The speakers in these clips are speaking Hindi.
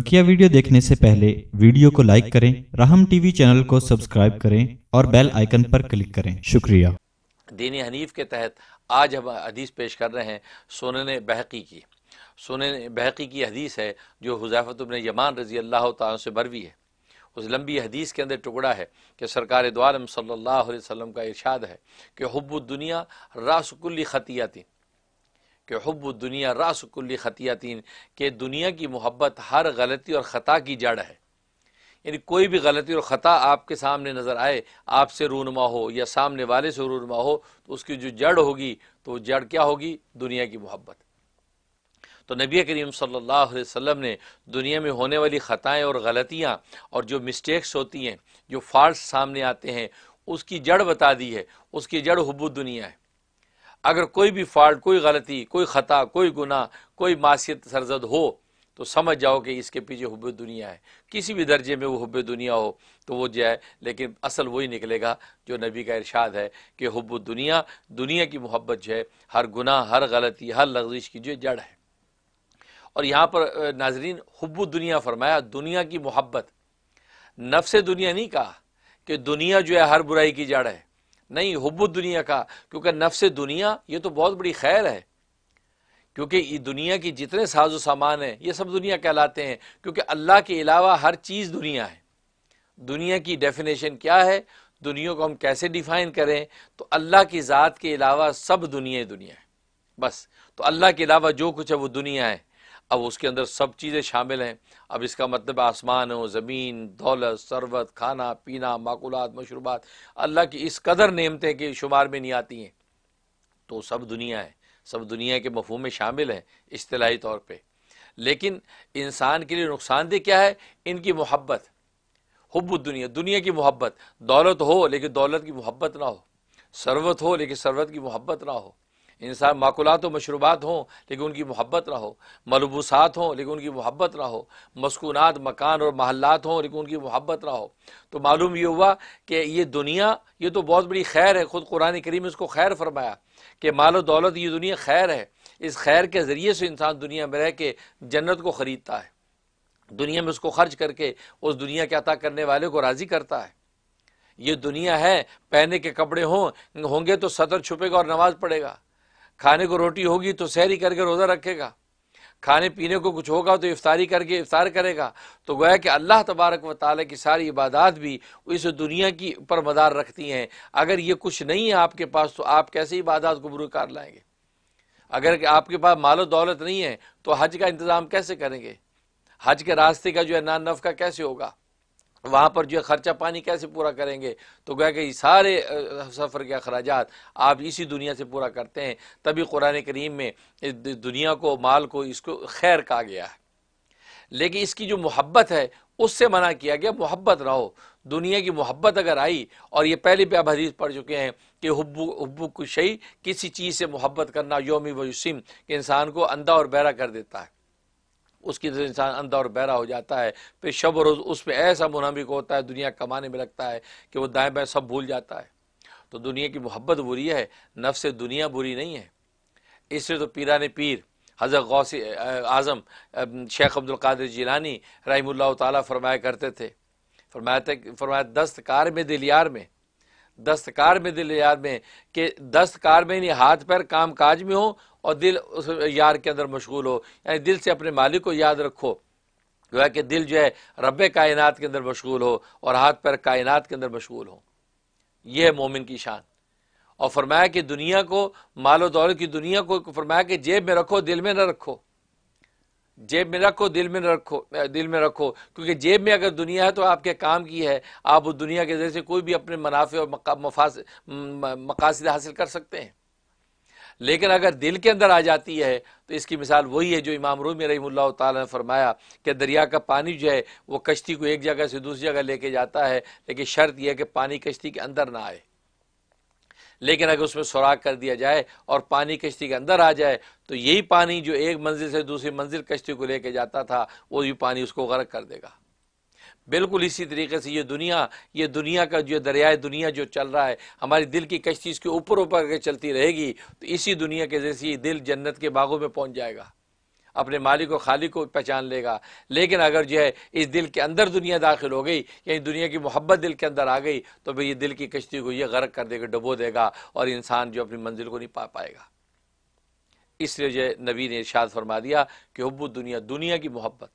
बकिया वीडियो देखने से पहले वीडियो को लाइक करें राहम टीवी चैनल को सब्सक्राइब करें और बेल आइकन पर क्लिक करें शुक्रिया दीन हनीफ के तहत आज हम हदीस पेश कर रहे हैं ने बहकी की ने बहकी की हदीस है जो हुजाफतबिन यमान रजी अल्लाह से बरवी है उस लंबी हदीस के अंदर टुकड़ा है कि सरकार द्वारम सल्ला वसम का इरशाद है कि हब्बुल दुनिया रासकुल्ली खतियाती कि हब दुनिया रासकुल्ली ख़तियातीन के दुनिया की मोहब्बत हर गलती और ख़ता की जड़ है यानी कोई भी गलती और ख़ता आपके सामने नज़र आए आपसे रूनमा हो या सामने वाले से रूनमा हो तो उसकी जो जड़ होगी तो जड़ क्या होगी दुनिया की मोहब्बत तो नबी करीम सल्लल्लाहु अलैहि वसल्लम ने दुनिया में होने वाली ख़ताएँ और गलतियाँ और जो मिस्टेक्स होती हैं जो फॉल्ट सामने आते हैं उसकी जड़ बता दी है उसकी जड़ हब्बुद दुनिया है अगर कोई भी फॉल्ट कोई गलती कोई ख़ता कोई गुना कोई मासीत सरजद हो तो समझ जाओ कि इसके पीछे हब दुनिया है किसी भी दर्जे में वो हब दुनिया हो तो वो जाए लेकिन असल वही निकलेगा जो नबी का इरशाद है कि हब दुनिया दुनिया की मोहब्बत जो है हर गुनाह हर गलती हर लफ्जिश की जो जड़ है और यहाँ पर नाजरीन हब दुनिया फरमाया दुनिया की मोहब्बत नफ्स दुनिया नहीं कहा कि दुनिया जो है हर बुराई की जड़ है नहीं हब्ब दुनिया का क्योंकि नफ्स दुनिया ये तो बहुत बड़ी खैर है क्योंकि ये दुनिया की जितने साजो सामान हैं ये सब दुनिया कहलाते हैं क्योंकि अल्लाह के अलावा हर चीज़ दुनिया है दुनिया की डेफिनेशन क्या है दुनिया को हम कैसे डिफ़ाइन करें तो अल्लाह की ज़ात के अलावा सब दुनिया दुनिया है बस तो अल्लाह के अलावा जो कुछ है वो दुनिया है अब उसके अंदर सब चीज़ें शामिल हैं अब इसका मतलब आसमान हो ज़मीन दौलत सरबत खाना पीना माकूलत मशरूबात अल्लाह की इस कदर नियमतें कि शुमार में नहीं आती हैं तो सब दुनिया है सब दुनिया के मफहम में शामिल हैं असलाही तौर पर लेकिन इंसान के लिए नुकसानदेह क्या है इनकी मोहब्बत हब्बत दुनिया दुनिया की मोहब्बत दौलत हो लेकिन दौलत की मोहब्बत ना हो सरवत हो लेकिन सरवत की मोहब्बत ना हो इंसान माकूलात मशरूबात हों लेकिन उनकी मोहब्बत ना हो मलबूसात हों लेकिन उनकी मोहब्बत ना हो मस्कूनात मकान और महल्लात हों लेकिन उनकी मोहब्बत ना हो तो मालूम ये हुआ कि ये दुनिया ये तो बहुत बड़ी खैर है ख़ुद कुरान करीम इसको खैर फरमाया कि मालो दौलत ये दुनिया खैर है इस खैर के ज़रिए से इंसान दुनिया में रह के जन्नत को ख़रीदता है दुनिया में उसको खर्च करके उस दुनिया के अता करने वाले को राज़ी करता है ये दुनिया है पहने के कपड़े हों होंगे तो सतर छुपेगा और नमाज़ पड़ेगा खाने को रोटी होगी तो सहरी करके रोज़ा रखेगा खाने पीने को कुछ होगा तो इफ्तारी करके इफ्तार करेगा तो गोया कि अल्लाह तबारक व ताली की सारी इबादत भी इस दुनिया की पर मदार रखती हैं अगर ये कुछ नहीं है आपके पास तो आप कैसे इबादत को कर लाएंगे अगर आपके पास मालो दौलत नहीं है तो हज का इंतज़ाम कैसे करेंगे हज के रास्ते का जो है नान नफ का कैसे होगा वहाँ पर जो है ख़र्चा पानी कैसे पूरा करेंगे तो गया कि सारे सफ़र के अखराज आप इसी दुनिया से पूरा करते हैं तभी कुरान करीम में इस दुनिया को माल को इसको खैर कहा गया है लेकिन इसकी जो मोहब्बत है उससे मना किया गया मोहब्बत रहो दुनिया की मोहब्बत अगर आई और ये पहले भी आप हदीस पढ़ चुके हैं कि हब्बू हब्बू कुशई किसी चीज़ से मोहब्बत करना योमी वसीम कि इंसान को अंधा और बहरा कर देता है उसकी वजह से इंसान अंधा और बहरा हो जाता है फिर शब रोज़ उस पर ऐसा मुनामिक होता है दुनिया कमाने में लगता है कि वो दाएँ बाएँ सब भूल जाता है तो दुनिया की मोहब्बत बुरी है से दुनिया बुरी नहीं है इसलिए तो पीरा ने पीर हज़रत गौस आज़म शेख अब्दुल कादिर जिलानी रहीमल्ला फरमाया करते थे फरमाया थे फरमाया दस्तकार में दिलियार में दस्तकार में दिलियार में कि दस्तकार में नहीं हाथ पैर काम काज में हो और दिल उस यार के अंदर मशगूल हो यानी दिल से अपने मालिक को याद रखो है कि दिल जो है रब कायनात के अंदर मशगूल हो और हाथ पैर कायनात के अंदर मशगूल हो यह है मोमिन की शान और फरमाया कि दुनिया को मालो दौलत की दुनिया को फरमाया कि जेब में रखो दिल में न रखो जेब में रखो दिल में रखो दिल में रखो क्योंकि जेब में अगर दुनिया है तो आपके काम की है आप उस दुनिया के जरिए से कोई भी अपने मुनाफे और मफास मकासद हासिल कर सकते हैं लेकिन अगर दिल के अंदर आ जाती है तो इसकी मिसाल वही है जो इमाम रूमी रही तरमाया फरमाया कि दरिया का पानी जो है वो कश्ती को एक जगह से दूसरी जगह लेके जाता है लेकिन शर्त यह है कि पानी कश्ती के अंदर ना आए लेकिन अगर उसमें सुराख कर दिया जाए और पानी कश्ती के अंदर आ जाए तो यही पानी जो एक मंजिल से दूसरी मंजिल कश्ती को लेके जाता था वो भी पानी उसको गर्क कर देगा बिल्कुल इसी तरीके से ये दुनिया ये दुनिया का जो दरियाए दुनिया जो चल रहा है हमारी दिल की कश्ती इसके ऊपर ऊपर अगर चलती रहेगी तो इसी दुनिया के जैसे दिल जन्नत के बागों में पहुंच जाएगा अपने मालिक और खाली को पहचान लेगा लेकिन अगर जो है इस दिल के अंदर दुनिया दाखिल हो गई यानी दुनिया की मोहब्बत दिल के अंदर आ गई तो भाई ये दिल की कश्ती को ये गर्क कर देगा डुबो देगा और इंसान जो अपनी मंजिल को नहीं पा पाएगा इसलिए जो है नबी ने इर्शाद फरमा दिया कि हब्बू दुनिया दुनिया की मोहब्बत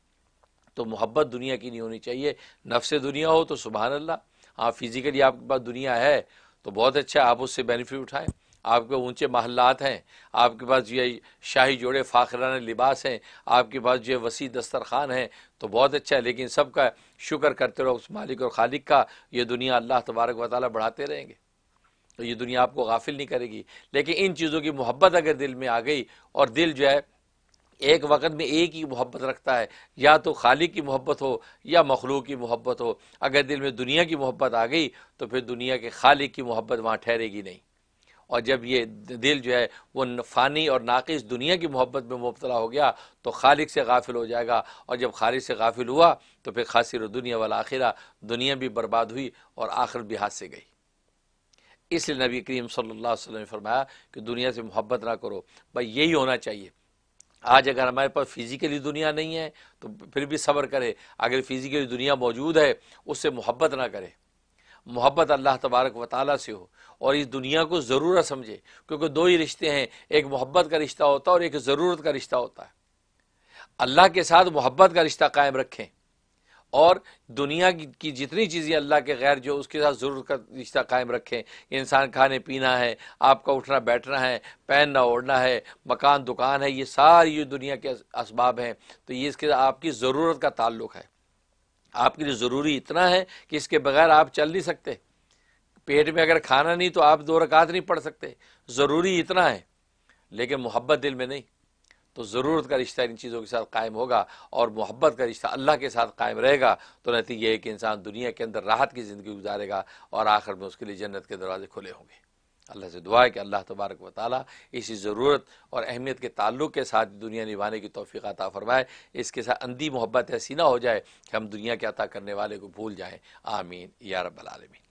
तो मोहब्बत दुनिया की नहीं होनी चाहिए नफ्स दुनिया हो तो सुबहान अल्लाह हाँ फिज़िकली आपके पास दुनिया है तो बहुत अच्छा आप उससे बेनिफिट उठाएँ आपके ऊंचे महल्लात हैं आपके पास जो है शाही जोड़े फ़ाखराना लिबास हैं आपके पास जो है वसी दस्तरखान हैं तो बहुत अच्छा है लेकिन सबका शुक्र करते रहो उस मालिक और खालिक का ये दुनिया अल्लाह तबारक व ताली बढ़ाते रहेंगे तो ये दुनिया आपको गाफिल नहीं करेगी लेकिन इन चीज़ों की मोहब्बत अगर दिल में आ गई और दिल जो है एक वक्त में एक ही मोहब्बत रखता है या तो खाली की मोहब्बत हो या मखलूक की मोहब्बत हो अगर दिल में दुनिया की मोहब्बत आ गई तो फिर दुनिया के खालिक की मोहब्बत वहाँ ठहरेगी नहीं और जब ये दिल जो है वो फ़ानी और नाक़ दुनिया की मोहब्बत में मुबतला हो गया तो खालिक से गाफिल हो जाएगा और जब खालिक से गाफिल हुआ तो फिर खासिर दुनिया वाला आखिरा दुनिया भी बर्बाद हुई और आखिर भी हाथ से गई इसलिए नबी करीम सल्लल्लाहु अलैहि वसल्लम ने फरमाया कि दुनिया से मोहब्बत ना करो भाई यही होना चाहिए आज अगर हमारे पास फिज़िकली दुनिया नहीं है तो फिर भी सब्र करें अगर फिज़िकली दुनिया मौजूद है उससे मोहब्बत ना करें मोहब्बत अल्लाह तबारक व से हो और इस दुनिया को ज़रूरत समझे क्योंकि दो ही रिश्ते हैं एक मोहब्बत का रिश्ता होता है और एक ज़रूरत का रिश्ता होता है अल्लाह के साथ मोहब्बत का रिश्ता कायम रखें और दुनिया की जितनी चीज़ें अल्लाह के गैर जो उसके साथ ज़रूर का रिश्ता कायम रखें इंसान खाने पीना है आपका उठना बैठना है पहनना ओढ़ना है मकान दुकान है ये सारी दुनिया के इसबाब हैं तो ये इसके आपकी ज़रूरत का ताल्लुक है आपके लिए ज़रूरी इतना है कि इसके बगैर आप चल नहीं सकते पेट में अगर खाना नहीं तो आप दो रकात नहीं पढ़ सकते ज़रूरी इतना है लेकिन मोहब्बत दिल में नहीं तो ज़रूरत का रिश्ता इन चीज़ों के साथ कायम होगा और मोहब्बत का रिश्ता अल्लाह के साथ कायम रहेगा तो नतीजे है कि इंसान दुनिया के अंदर राहत की ज़िंदगी गुजारेगा और आखिर में उसके लिए जन्नत के दरवाजे खुले होंगे अल्लाह से दुआ है कि अल्लाह तबारक व ताली इसी ज़रूरत और अहमियत के ताल्लुक के साथ दुनिया निभाने की तोफ़ी अता फ़रमाए इसके साथ अंधी मोहब्बत ऐसी ना हो जाए कि हम दुनिया के अता करने वाले को भूल जाएँ आमीन या रबालमीन